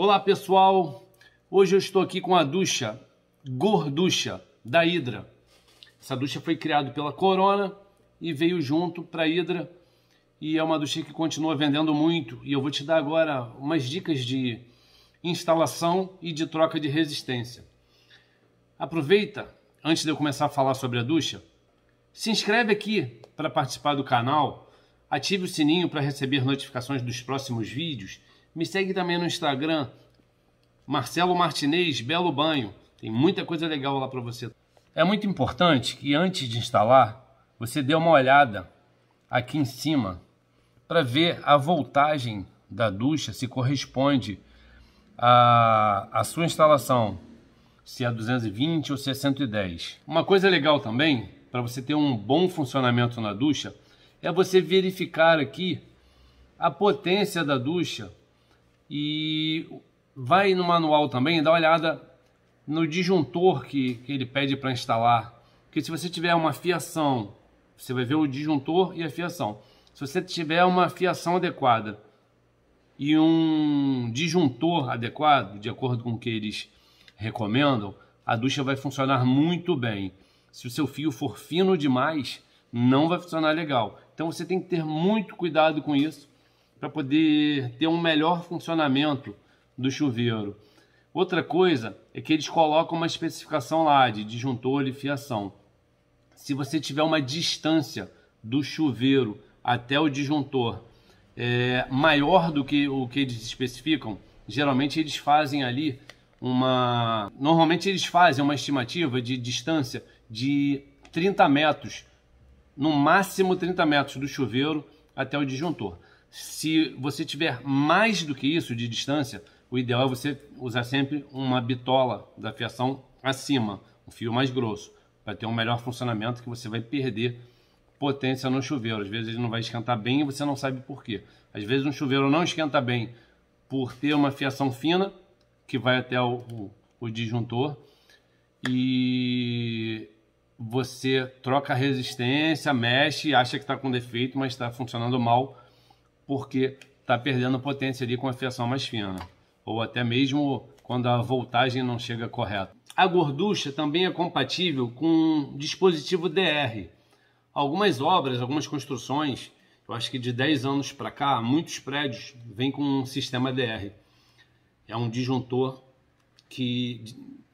Olá pessoal, hoje eu estou aqui com a ducha Gorducha da Hidra. Essa ducha foi criada pela Corona e veio junto para a Hidra e é uma ducha que continua vendendo muito e eu vou te dar agora umas dicas de instalação e de troca de resistência. Aproveita, antes de eu começar a falar sobre a ducha, se inscreve aqui para participar do canal, ative o sininho para receber notificações dos próximos vídeos me segue também no Instagram, Marcelo Martinez Belo Banho. Tem muita coisa legal lá para você. É muito importante que antes de instalar, você dê uma olhada aqui em cima para ver a voltagem da ducha se corresponde à, à sua instalação, se é 220 ou se é 110. Uma coisa legal também, para você ter um bom funcionamento na ducha, é você verificar aqui a potência da ducha e vai no manual também, dá uma olhada no disjuntor que, que ele pede para instalar. Porque se você tiver uma fiação, você vai ver o disjuntor e a fiação. Se você tiver uma fiação adequada e um disjuntor adequado, de acordo com o que eles recomendam, a ducha vai funcionar muito bem. Se o seu fio for fino demais, não vai funcionar legal. Então você tem que ter muito cuidado com isso para poder ter um melhor funcionamento do chuveiro. Outra coisa é que eles colocam uma especificação lá de disjuntor e fiação. Se você tiver uma distância do chuveiro até o disjuntor é, maior do que o que eles especificam, geralmente eles fazem ali uma. Normalmente eles fazem uma estimativa de distância de 30 metros, no máximo 30 metros do chuveiro até o disjuntor. Se você tiver mais do que isso de distância, o ideal é você usar sempre uma bitola da fiação acima, um fio mais grosso, para ter um melhor funcionamento que você vai perder potência no chuveiro. Às vezes ele não vai esquentar bem e você não sabe por quê. Às vezes um chuveiro não esquenta bem por ter uma fiação fina que vai até o, o, o disjuntor e você troca a resistência, mexe, acha que está com defeito, mas está funcionando mal porque está perdendo potência ali com a fiação mais fina, ou até mesmo quando a voltagem não chega correta. A gorducha também é compatível com um dispositivo DR. Algumas obras, algumas construções, eu acho que de 10 anos para cá, muitos prédios vêm com um sistema DR. É um disjuntor que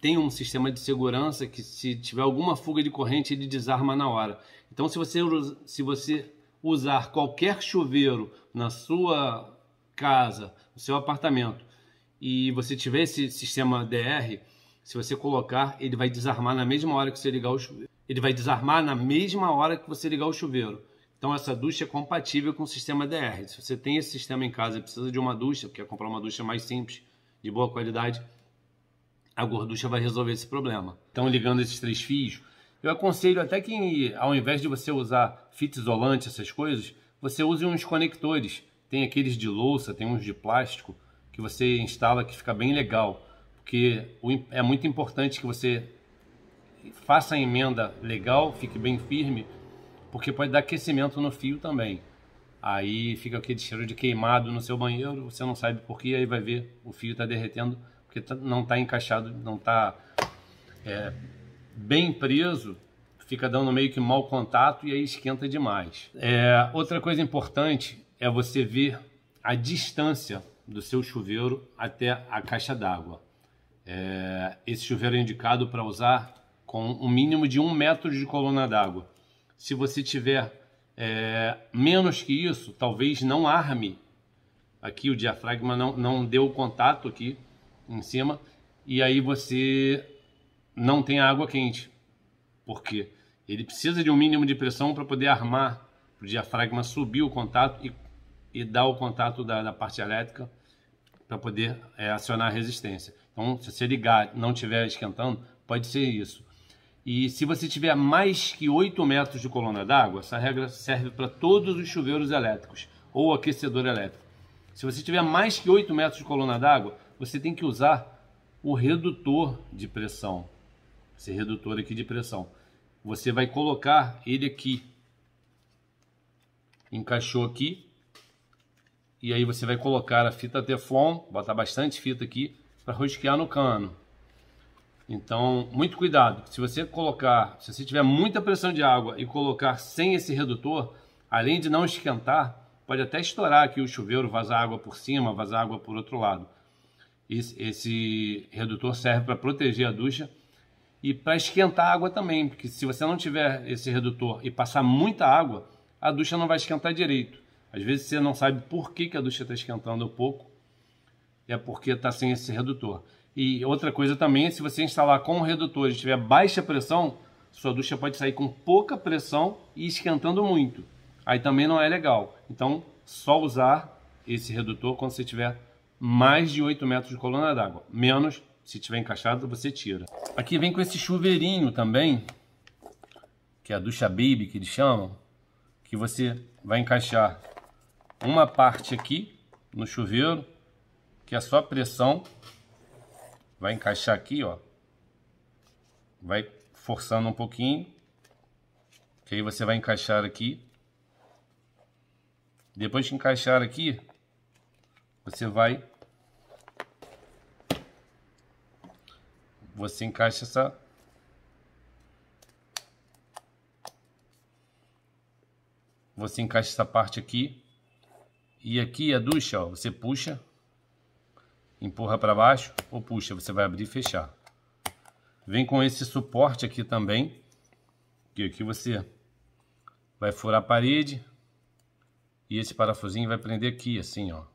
tem um sistema de segurança que se tiver alguma fuga de corrente ele desarma na hora. Então se você se você usar qualquer chuveiro na sua casa, no seu apartamento, e você tiver esse sistema DR, se você colocar, ele vai desarmar na mesma hora que você ligar o chuveiro. Ele vai desarmar na mesma hora que você ligar o chuveiro. Então essa ducha é compatível com o sistema DR. Se você tem esse sistema em casa e precisa de uma ducha, quer comprar uma ducha é mais simples, de boa qualidade, a gorducha vai resolver esse problema. Então ligando esses três fios, eu aconselho até que ao invés de você usar fita isolante, essas coisas, você use uns conectores. Tem aqueles de louça, tem uns de plástico que você instala que fica bem legal, porque é muito importante que você faça a emenda legal, fique bem firme, porque pode dar aquecimento no fio também. Aí fica aquele cheiro de queimado no seu banheiro, você não sabe porquê, aí vai ver o fio está derretendo, porque tá, não está encaixado, não está é, bem preso fica dando meio que mau contato e aí esquenta demais. É, outra coisa importante é você ver a distância do seu chuveiro até a caixa d'água. É, esse chuveiro é indicado para usar com um mínimo de um metro de coluna d'água. Se você tiver é, menos que isso, talvez não arme. Aqui o diafragma não, não deu contato aqui em cima e aí você não tem água quente. Por quê? Ele precisa de um mínimo de pressão para poder armar, o diafragma subir o contato e, e dar o contato da, da parte elétrica para poder é, acionar a resistência. Então, se você ligar não estiver esquentando, pode ser isso. E se você tiver mais que 8 metros de coluna d'água, essa regra serve para todos os chuveiros elétricos ou aquecedor elétrico. Se você tiver mais que 8 metros de coluna d'água, você tem que usar o redutor de pressão. Esse redutor aqui de pressão você vai colocar ele aqui. Encaixou aqui. E aí você vai colocar a fita Teflon, botar bastante fita aqui para rosquear no cano. Então, muito cuidado. Se você colocar, se você tiver muita pressão de água e colocar sem esse redutor, além de não esquentar, pode até estourar aqui o chuveiro, vazar água por cima, vazar água por outro lado. Esse, esse redutor serve para proteger a ducha e para esquentar a água também, porque se você não tiver esse redutor e passar muita água, a ducha não vai esquentar direito. Às vezes você não sabe por que, que a ducha está esquentando pouco, é porque está sem esse redutor. E outra coisa também, se você instalar com o redutor e tiver baixa pressão, sua ducha pode sair com pouca pressão e esquentando muito. Aí também não é legal. Então, só usar esse redutor quando você tiver mais de 8 metros de coluna d'água. Menos se tiver encaixado, você tira. Aqui vem com esse chuveirinho também, que é a ducha baby que eles chamam, que você vai encaixar uma parte aqui no chuveiro, que a é sua pressão, vai encaixar aqui, ó. Vai forçando um pouquinho, que aí você vai encaixar aqui. Depois de encaixar aqui, você vai você encaixa essa você encaixa essa parte aqui e aqui a ducha, ó, você puxa, empurra para baixo ou puxa, você vai abrir e fechar. Vem com esse suporte aqui também, que aqui você vai furar a parede e esse parafusinho vai prender aqui, assim, ó.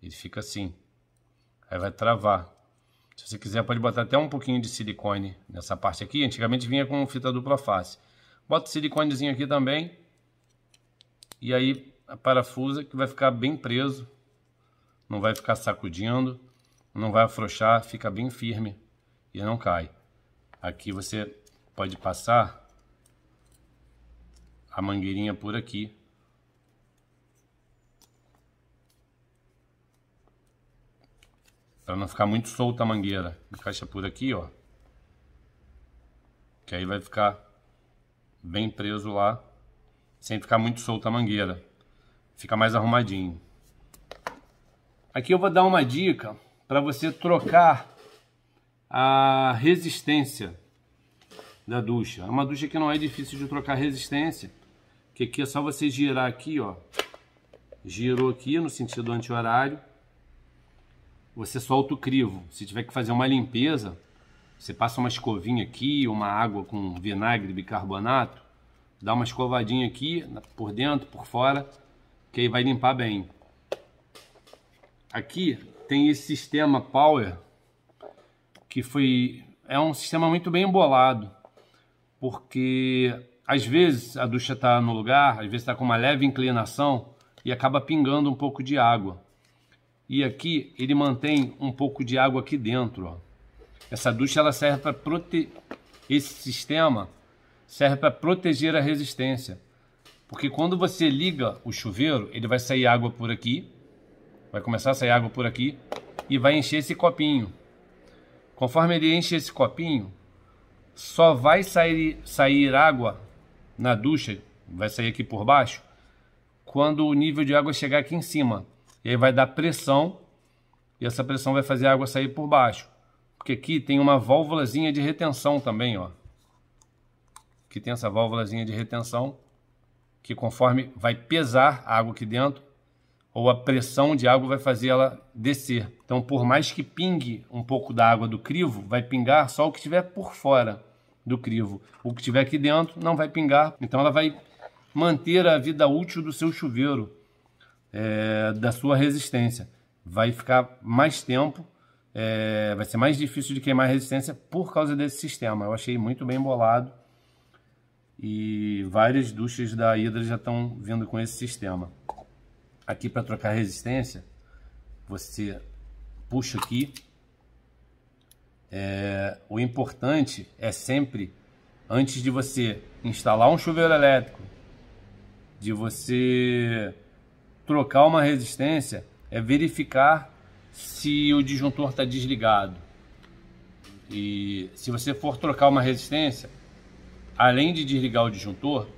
Ele fica assim. Aí vai travar. Se você quiser, pode botar até um pouquinho de silicone nessa parte aqui. Antigamente vinha com fita dupla face. Bota o siliconezinho aqui também. E aí parafusa que vai ficar bem preso. Não vai ficar sacudindo. Não vai afrouxar. Fica bem firme. E não cai. Aqui você pode passar a mangueirinha por aqui Para não ficar muito solta a mangueira. Encaixa por aqui, ó. Que aí vai ficar bem preso lá. Sem ficar muito solta a mangueira. Fica mais arrumadinho. Aqui eu vou dar uma dica para você trocar a resistência da ducha. É uma ducha que não é difícil de trocar resistência, que aqui é só você girar aqui, ó. Girou aqui no sentido anti-horário, você solta o crivo. Se tiver que fazer uma limpeza, você passa uma escovinha aqui, uma água com vinagre, bicarbonato, dá uma escovadinha aqui, por dentro, por fora, que aí vai limpar bem. Aqui tem esse sistema Power, que foi é um sistema muito bem embolado, porque às vezes a ducha está no lugar, às vezes está com uma leve inclinação e acaba pingando um pouco de água. E aqui ele mantém um pouco de água aqui dentro. Ó. Essa ducha ela serve para proteger. Esse sistema serve para proteger a resistência. Porque quando você liga o chuveiro, ele vai sair água por aqui. Vai começar a sair água por aqui. E vai encher esse copinho. Conforme ele enche esse copinho, só vai sair, sair água na ducha, vai sair aqui por baixo, quando o nível de água chegar aqui em cima. E aí vai dar pressão e essa pressão vai fazer a água sair por baixo. Porque aqui tem uma válvulazinha de retenção também, ó. Que tem essa válvulazinha de retenção que conforme vai pesar a água aqui dentro ou a pressão de água vai fazer ela descer. Então, por mais que pingue um pouco da água do crivo, vai pingar só o que estiver por fora do crivo. O que estiver aqui dentro não vai pingar. Então, ela vai manter a vida útil do seu chuveiro é, da sua resistência. Vai ficar mais tempo, é, vai ser mais difícil de queimar resistência por causa desse sistema. Eu achei muito bem bolado e várias duchas da Hydra já estão vindo com esse sistema. Aqui para trocar resistência, você puxa aqui. É, o importante é sempre, antes de você instalar um chuveiro elétrico, de você trocar uma resistência é verificar se o disjuntor está desligado. E se você for trocar uma resistência, além de desligar o disjuntor,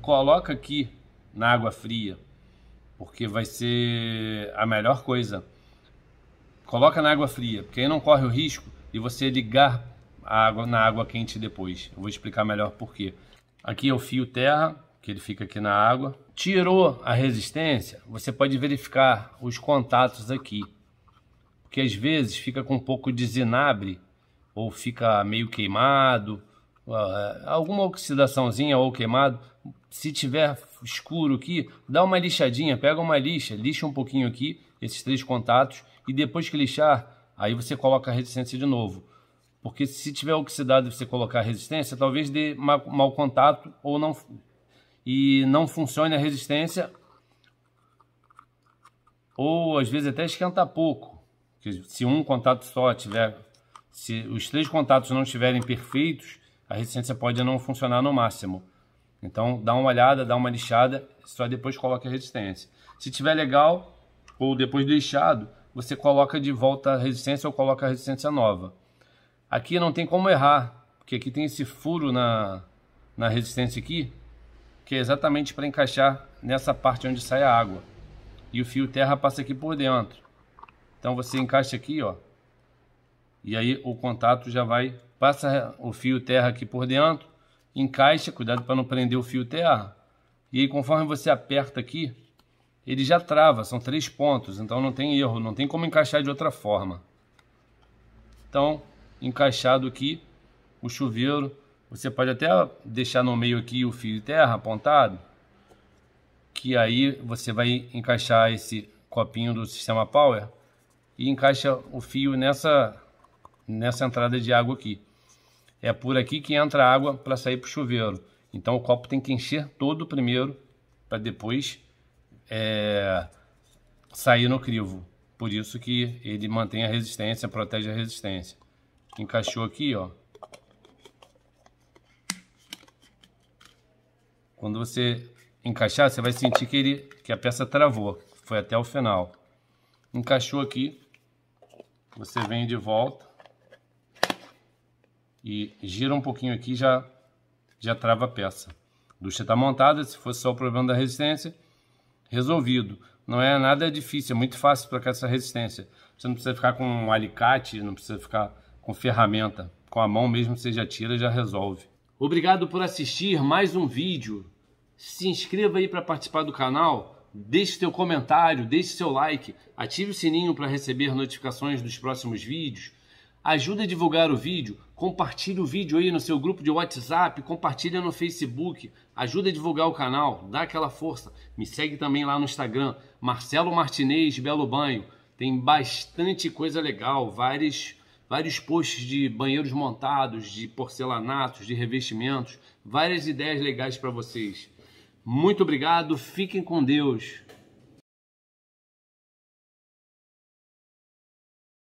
coloca aqui na água fria, porque vai ser a melhor coisa. Coloca na água fria, porque aí não corre o risco de você ligar a água na água quente depois. Eu vou explicar melhor por quê. Aqui é o fio terra, que ele fica aqui na água. Tirou a resistência, você pode verificar os contatos aqui, porque às vezes fica com um pouco de zinabre, ou fica meio queimado, é, alguma oxidaçãozinha ou queimado. Se tiver escuro aqui, dá uma lixadinha, pega uma lixa, lixa um pouquinho aqui, esses três contatos, e depois que lixar, aí você coloca a resistência de novo. Porque se tiver oxidado e você colocar a resistência, talvez dê mau contato ou não e não funcione a resistência, ou às vezes até esquenta pouco. Se um contato só tiver, se os três contatos não estiverem perfeitos, a resistência pode não funcionar no máximo. Então dá uma olhada, dá uma lixada, só depois coloca a resistência. Se tiver legal ou depois lixado, você coloca de volta a resistência ou coloca a resistência nova. Aqui não tem como errar, porque aqui tem esse furo na, na resistência aqui, que é exatamente para encaixar nessa parte onde sai a água. E o fio terra passa aqui por dentro. Então você encaixa aqui, ó. E aí o contato já vai, passa o fio terra aqui por dentro, encaixa, cuidado para não prender o fio terra. E aí conforme você aperta aqui, ele já trava, são três pontos, então não tem erro, não tem como encaixar de outra forma. Então, encaixado aqui o chuveiro você pode até deixar no meio aqui o fio de terra apontado, que aí você vai encaixar esse copinho do sistema Power e encaixa o fio nessa, nessa entrada de água aqui. É por aqui que entra a água para sair para o chuveiro. Então o copo tem que encher todo primeiro para depois é, sair no crivo. Por isso que ele mantém a resistência, protege a resistência. Encaixou aqui, ó. Quando você encaixar, você vai sentir que, ele, que a peça travou, foi até o final. Encaixou aqui, você vem de volta e gira um pouquinho aqui já já trava a peça. A ducha está montada, se fosse só o problema da resistência, resolvido. Não é nada difícil, é muito fácil trocar essa resistência. Você não precisa ficar com um alicate, não precisa ficar com ferramenta. Com a mão mesmo você já tira e já resolve. Obrigado por assistir mais um vídeo. Se inscreva aí para participar do canal, deixe seu comentário, deixe seu like, ative o sininho para receber notificações dos próximos vídeos. Ajuda a divulgar o vídeo, compartilhe o vídeo aí no seu grupo de WhatsApp, compartilha no Facebook, ajuda a divulgar o canal, dá aquela força. Me segue também lá no Instagram, Marcelo Martinez Belo Banho. Tem bastante coisa legal, vários vários posts de banheiros montados, de porcelanatos, de revestimentos, várias ideias legais para vocês. Muito obrigado, fiquem com Deus.